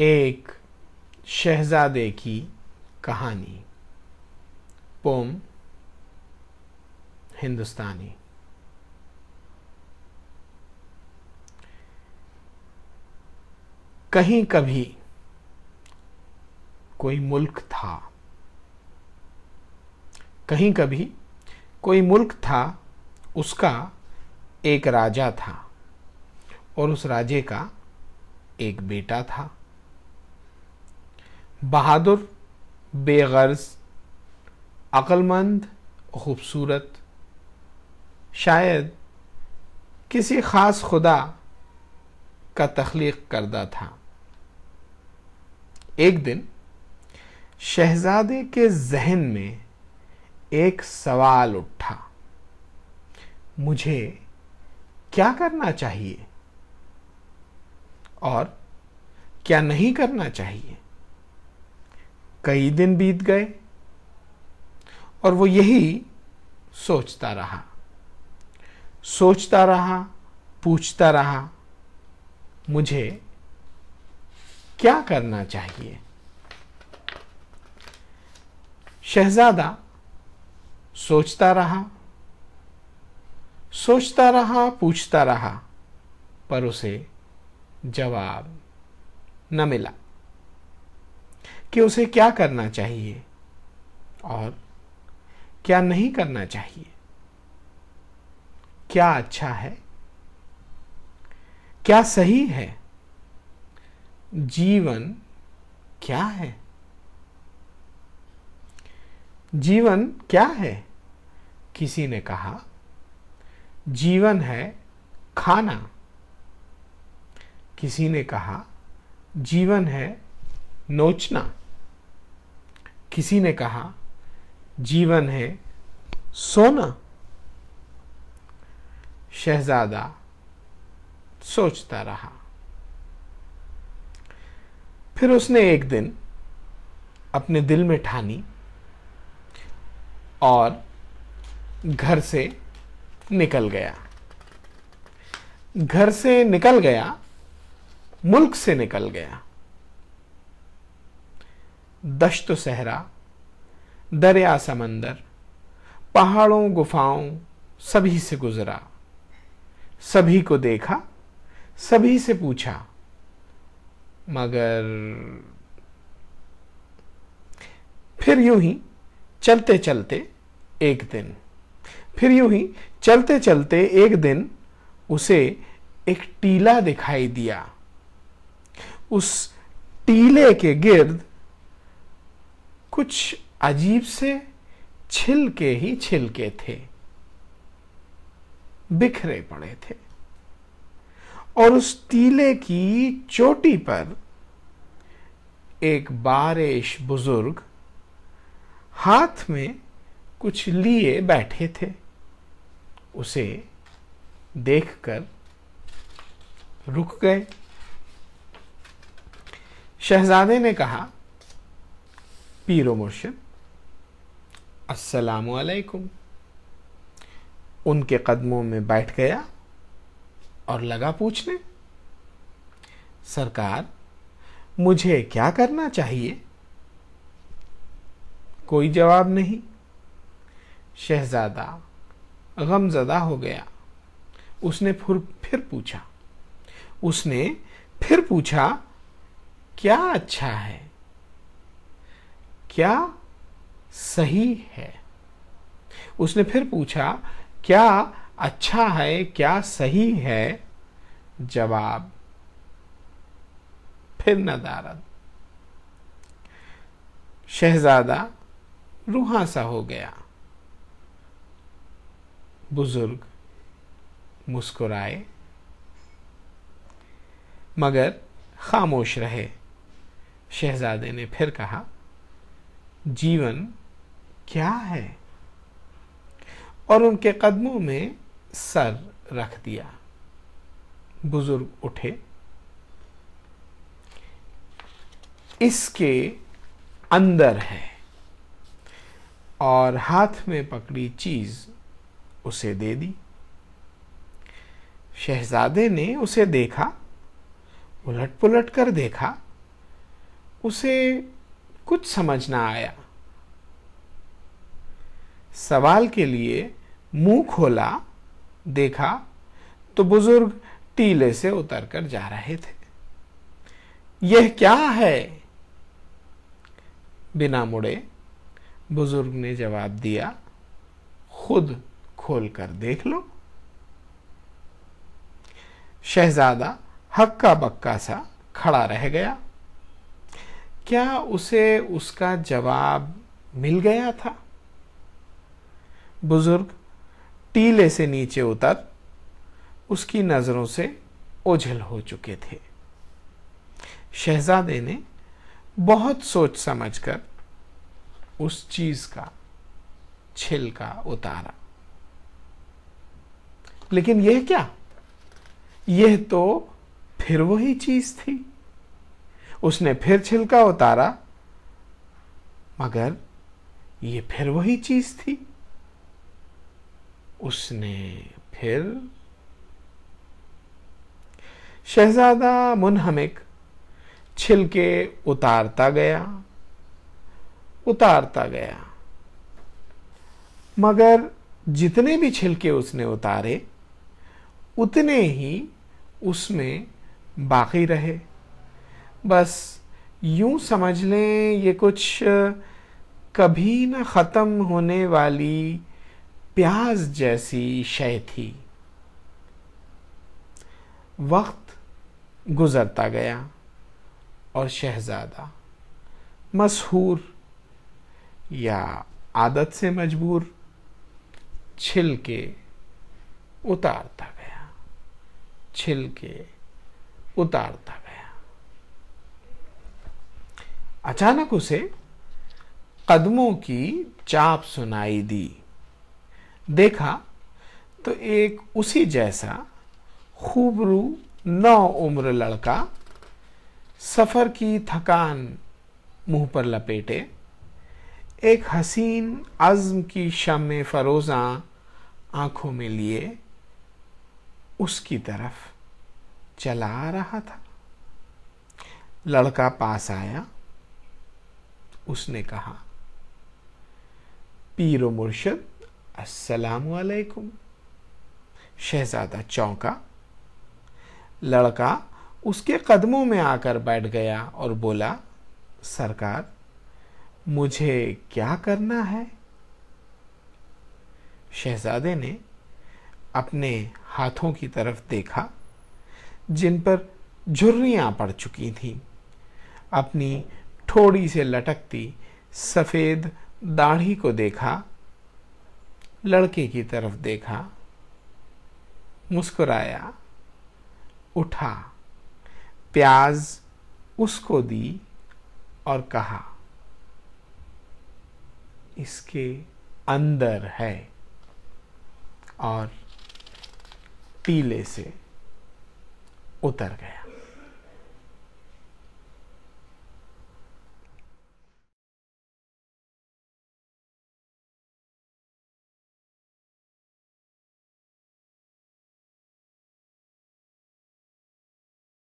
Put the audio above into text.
एक शहजादे की कहानी पोम हिंदुस्तानी कहीं कभी कोई मुल्क था कहीं कभी कोई मुल्क था उसका एक राजा था और उस राजे का एक बेटा था बहादुर बेगर्ज अक्लमंद खूबसूरत शायद किसी ख़ास खुदा का तख्लीक करदा था एक दिन शहजादे के जहन में एक सवाल उठा मुझे क्या करना चाहिए और क्या नहीं करना चाहिए कई दिन बीत गए और वो यही सोचता रहा सोचता रहा पूछता रहा मुझे क्या करना चाहिए शहजादा सोचता रहा सोचता रहा पूछता रहा पर उसे जवाब न मिला कि उसे क्या करना चाहिए और क्या नहीं करना चाहिए क्या अच्छा है क्या सही है जीवन क्या है जीवन क्या है किसी ने कहा जीवन है खाना किसी ने कहा जीवन है नोचना किसी ने कहा जीवन है सोना शहजादा सोचता रहा फिर उसने एक दिन अपने दिल में ठानी और घर से निकल गया घर से निकल गया मुल्क से निकल गया दश्त सहरा दरिया समंदर पहाड़ों गुफाओं सभी से गुजरा सभी को देखा सभी से पूछा मगर फिर यूं ही चलते चलते एक दिन फिर यूं ही चलते चलते एक दिन उसे एक टीला दिखाई दिया उस टीले के गिर्द कुछ अजीब से छिलके ही छिलके थे बिखरे पड़े थे और उस टीले की चोटी पर एक बारिश बुजुर्ग हाथ में कुछ लिए बैठे थे उसे देखकर रुक गए शहजादे ने कहा पीरो मुर्शद असलकुम उनके कदमों में बैठ गया और लगा पूछने सरकार मुझे क्या करना चाहिए कोई जवाब नहीं शहजादा गमजदा हो गया उसने फिर फिर पूछा उसने फिर पूछा क्या अच्छा है क्या सही है उसने फिर पूछा क्या अच्छा है क्या सही है जवाब फिर नदारद शहजादा रूहा सा हो गया बुजुर्ग मुस्कुराए मगर खामोश रहे शहजादे ने फिर कहा जीवन क्या है और उनके कदमों में सर रख दिया बुजुर्ग उठे इसके अंदर है और हाथ में पकड़ी चीज उसे दे दी शहजादे ने उसे देखा उलट पुलट कर देखा उसे कुछ समझ ना आया सवाल के लिए मुंह खोला देखा तो बुजुर्ग टीले से उतर कर जा रहे थे यह क्या है बिना मुड़े बुजुर्ग ने जवाब दिया खुद खोल कर देख लो शहजादा हक्का बक्का सा खड़ा रह गया क्या उसे उसका जवाब मिल गया था बुजुर्ग टीले से नीचे उतर उसकी नजरों से ओझल हो चुके थे शहजादे ने बहुत सोच समझकर उस चीज का छिलका उतारा लेकिन यह क्या यह तो फिर वही चीज थी उसने फिर छिलका उतारा मगर ये फिर वही चीज थी उसने फिर शहजादा मुनहमिक छिलके उतारता गया उतारता गया मगर जितने भी छिलके उसने उतारे उतने ही उसमें बाकी रहे बस यूं समझ लें ये कुछ कभी न ख़त्म होने वाली प्यास जैसी शय थी वक्त गुज़रता गया और शहज़ादा मशहूर या आदत से मजबूर छिल के उतारता गया छिल के उतारता गया अचानक उसे कदमों की चाप सुनाई दी देखा तो एक उसी जैसा खूबरू नौ उम्र लड़का सफ़र की थकान मुंह पर लपेटे एक हसीन अज़्म की शम फरोज़ा आंखों में लिए उसकी तरफ चला रहा था लड़का पास आया उसने कहा पीरो मुर्शद असलकुम शहजादा चौंका लड़का उसके कदमों में आकर बैठ गया और बोला सरकार मुझे क्या करना है शहजादे ने अपने हाथों की तरफ देखा जिन पर झुर्रियां पड़ चुकी थीं अपनी ठोड़ी से लटकती सफ़ेद दाढ़ी को देखा लड़के की तरफ देखा मुस्कुराया उठा प्याज उसको दी और कहा इसके अंदर है और टीले से उतर गया